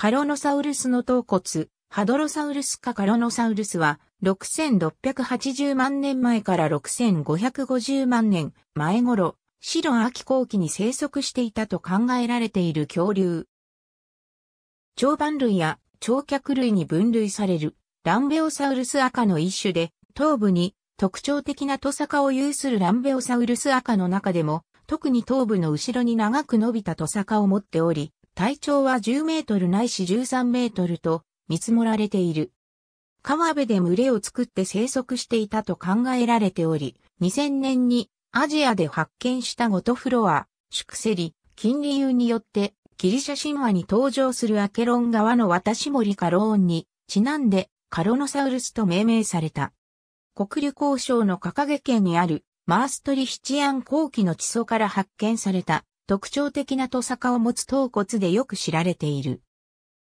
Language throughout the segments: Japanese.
カロノサウルスの頭骨、ハドロサウルスかカロノサウルスは、6680万年前から6550万年前頃、白秋後期に生息していたと考えられている恐竜。長板類や長脚類に分類されるランベオサウルス赤の一種で、頭部に特徴的なトサカを有するランベオサウルス赤の中でも、特に頭部の後ろに長く伸びたトサカを持っており、体長は10メートルないし13メートルと見積もられている。川辺で群れを作って生息していたと考えられており、2000年にアジアで発見したゴトフロア、シクセリ、金理由によってギリシャ神話に登場するアケロン川の渡し森カローンにちなんでカロノサウルスと命名された。国旅交渉の掲げ県にあるマーストリヒチアン後期の地層から発見された特徴的なトサカを持つ頭骨でよく知られている。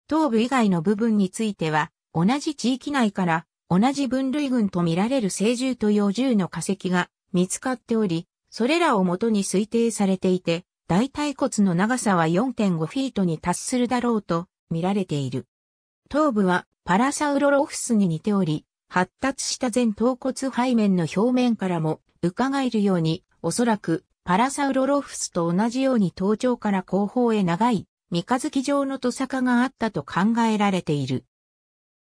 頭部以外の部分については、同じ地域内から同じ分類群と見られる成獣と幼獣の化石が見つかっており、それらをもとに推定されていて、大腿骨の長さは4.5フィートに達するだろうと見られている。頭部はパラサウロロフスに似ており、発達した前頭骨背面の表面からも伺えるように、おそらくパラサウロロフスと同じように頭頂から後方へ長い三日月状のトサカがあったと考えられている。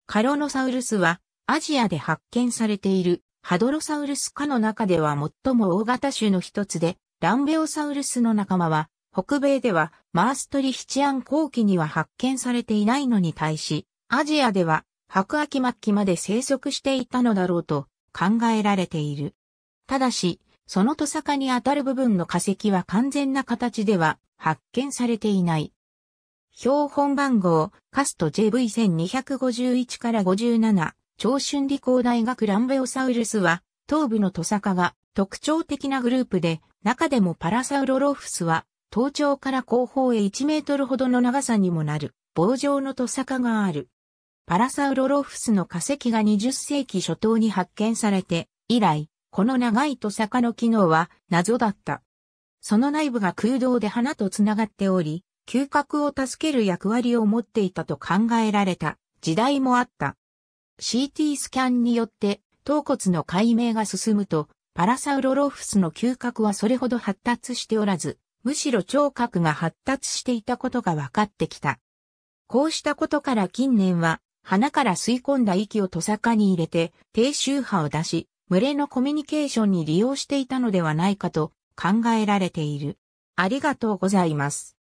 カロノサウルスはアジアで発見されているハドロサウルス科の中では最も大型種の一つで、ランベオサウルスの仲間は北米ではマーストリヒチアン後期には発見されていないのに対し、アジアでは白亜紀末期まで生息していたのだろうと考えられている。ただし、そのトサカにあたる部分の化石は完全な形では発見されていない。標本番号、カスト JV1251 から57、長春理工大学ランベオサウルスは、頭部のトサカが特徴的なグループで、中でもパラサウロロフスは、頭頂から後方へ1メートルほどの長さにもなる、棒状のトサカがある。パラサウロロフスの化石が20世紀初頭に発見されて、以来、この長いサ坂の機能は謎だった。その内部が空洞で花とつながっており、嗅覚を助ける役割を持っていたと考えられた時代もあった。CT スキャンによって頭骨の解明が進むと、パラサウロロフスの嗅覚はそれほど発達しておらず、むしろ聴覚が発達していたことが分かってきた。こうしたことから近年は、鼻から吸い込んだ息をトサカに入れて、低周波を出し、群れのコミュニケーションに利用していたのではないかと考えられている。ありがとうございます。